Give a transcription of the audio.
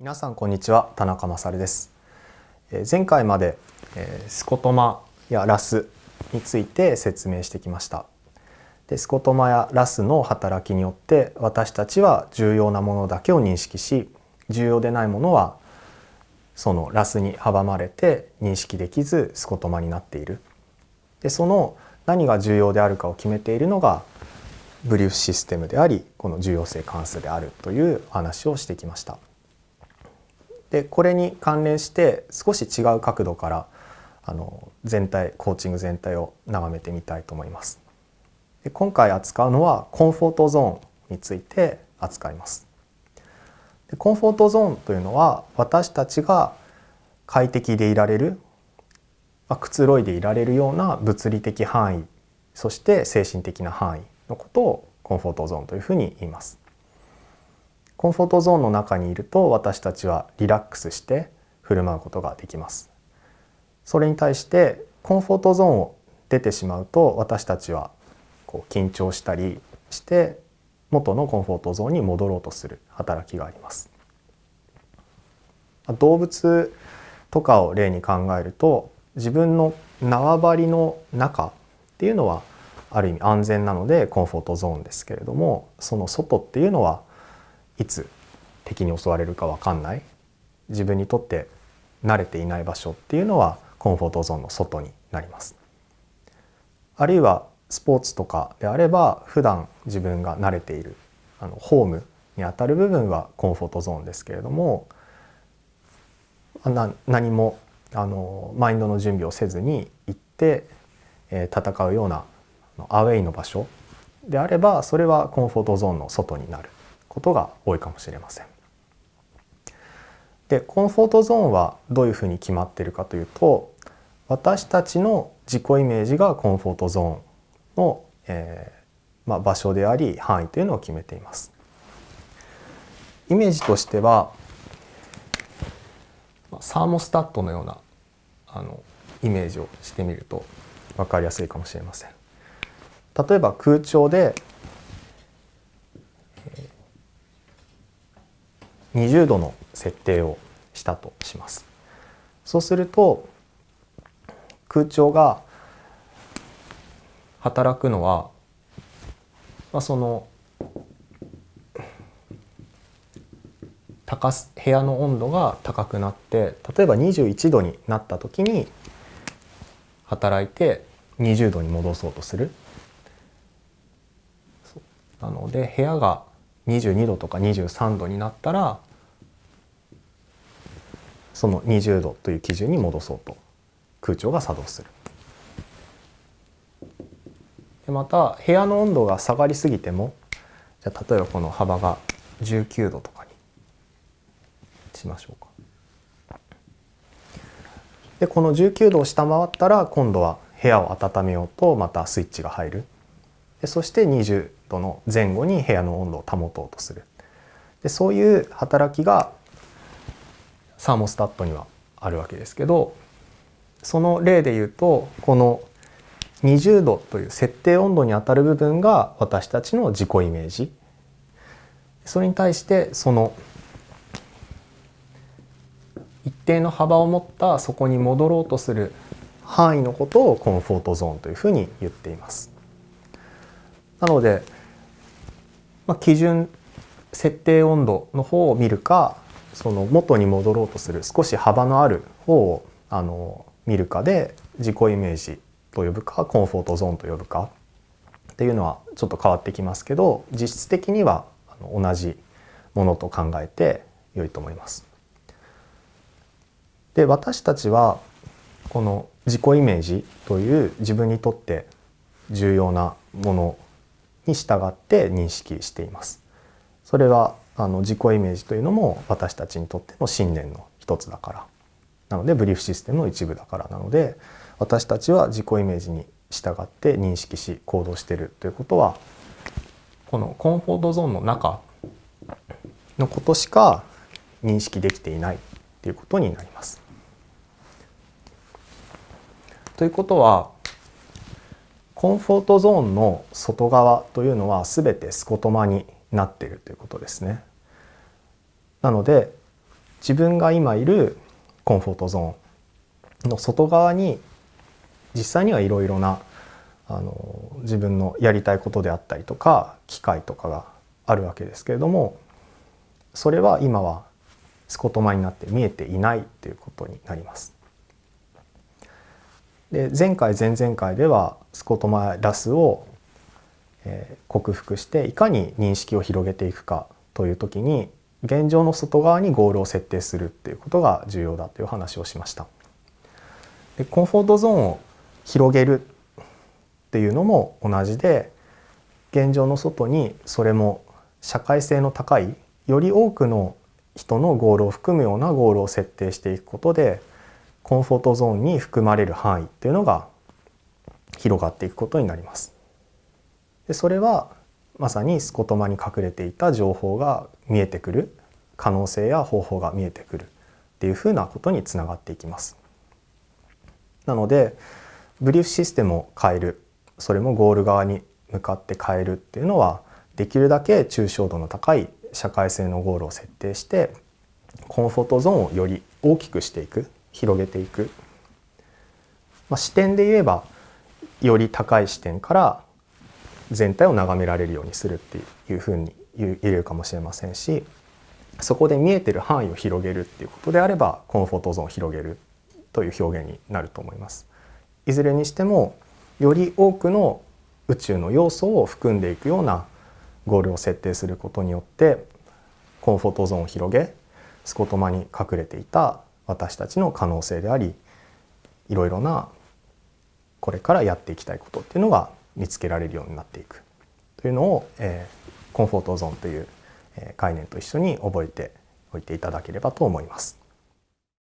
皆さんこんにちは田中勝です、え前回まで、えスコトマやラスについて説明してきましたでスコトマやラスの働きによって私たちは重要なものだけを認識し重要でないものはそのラスに阻まれて認識できずスコトマになっているでその何が重要であるかを決めているのがブリーフシステムでありこの重要性関数であるという話をしてきました。でこれに関連して少し違う角度からあの全体コーチング全体を眺めてみたいと思います。で今回扱うのはコンフォートゾーンについて扱います。でコンフォートゾーンというのは私たちが快適でいられる、まあ、くつろいでいられるような物理的範囲そして精神的な範囲のことをコンフォートゾーンというふうに言います。コンフォートゾーンの中にいると私たちはリラックスして振る舞うことができますそれに対してコンフォートゾーンを出てしまうと私たちはこう緊張したりして元のコンフォートゾーンに戻ろうとする働きがあります動物とかを例に考えると自分の縄張りの中っていうのはある意味安全なのでコンフォートゾーンですけれどもその外っていうのはいつ敵に襲われるか分かんない自分にとって慣れていない場所っていうのはコンフォートゾーンの外になります。あるいはスポーツとかであれば普段自分が慣れているあのホームにあたる部分はコンフォートゾーンですけれどもな何もあのマインドの準備をせずに行って、えー、戦うようなアウェイの場所であればそれはコンフォートゾーンの外になることが多いかもしれません。でコンフォートゾーンはどういうふうに決まっているかというと私たちの自己イメージがコンフォートゾーンの、えー、まあ、場所であり範囲というのを決めています。イメージとしてはサーモスタットのようなあのイメージをしてみると分かりやすいかもしれません。例えば空調で20度の設定をしたとします。そうすると空調が働くのは、まあ、その高す部屋の温度が高くなって例えば21度になった時に働いて20度に戻そうとするなので部屋が22度とか23度になったらその20度という基準に戻そうと空調が作動する。でまた部屋の温度が下がりすぎてもじゃ例えばこの幅が19度とかにしましょうか。でこの19度を下回ったら今度は部屋を温めようとまたスイッチが入るでそして20度の前後に部屋の温度を保とうとするでそういう働きがサーモスタットにはあるわけですけどその例で言うとこの20度という設定温度にあたる部分が私たちの自己イメージそれに対してその一定の幅を持ったそこに戻ろうとする範囲のことをコンフォートゾーンというふうに言っています。なので、まあ、基準設定温度の方を見るかその元に戻ろうとする少し幅のある方をあの見るかで自己イメージと呼ぶかコンフォートゾーンと呼ぶかっていうのはちょっと変わってきますけど実質的には同じものと考えて良いと思います。で私たちはこの自己イメージという自分にとって重要なものに従って認識しています。それはあの自己イメージというのも私たちにとっての信念の一つだからなのでブリーフシステムの一部だからなので私たちは自己イメージに従って認識し行動してるということはこのコンフォートゾーンの中のことしか認識できていないっていうことになります。ということはコンフォートゾーンの外側というのは全てスコトマになっているということですね。なので自分が今いるコンフォートゾーンの外側に実際にはいろいろなあの自分のやりたいことであったりとか機会とかがあるわけですけれどもそれは今はスコトマになって見えていないということになります。で前回前々回ではスコトマラスを、え克服していかに認識を広げていくかという時に現状の外側にゴールを設定するっていうことが重要だという話をしました。でコンフォートゾーンを広げるっていうのも同じで現状の外にそれも社会性の高いより多くの人のゴールを含むようなゴールを設定していくことでコンフォートゾーンに含まれる範囲っていうのが広がっていくことになります。でそれはまさにスコトマに隠れていた情報が見えてくる可能性や方法が見えてくるっていうふうなことにつながっていきます。なのでブリーフシステムを変えるそれもゴール側に向かって変えるっていうのはできるだけ抽象度の高い社会性のゴールを設定してコンフォートゾーンをより大きくしていく広げていく、まあ、視点で言えばより高い視点から全体を眺められるようにするっていうふうに言えるかもしれませんしそこで見えてる範囲を広げるっていうことであればコンフォートゾーンを広げるという表現になると思います。いずれにしてもより多くの宇宙の要素を含んでいくようなゴールを設定することによってコンフォートゾーンを広げスコトマに隠れていた私たちの可能性でありいろいろなこれからやっていきたいことっていうのが見つけられるようになっていくというのを、えー、コンフォートゾーンという概念と一緒に覚えておいていただければと思います。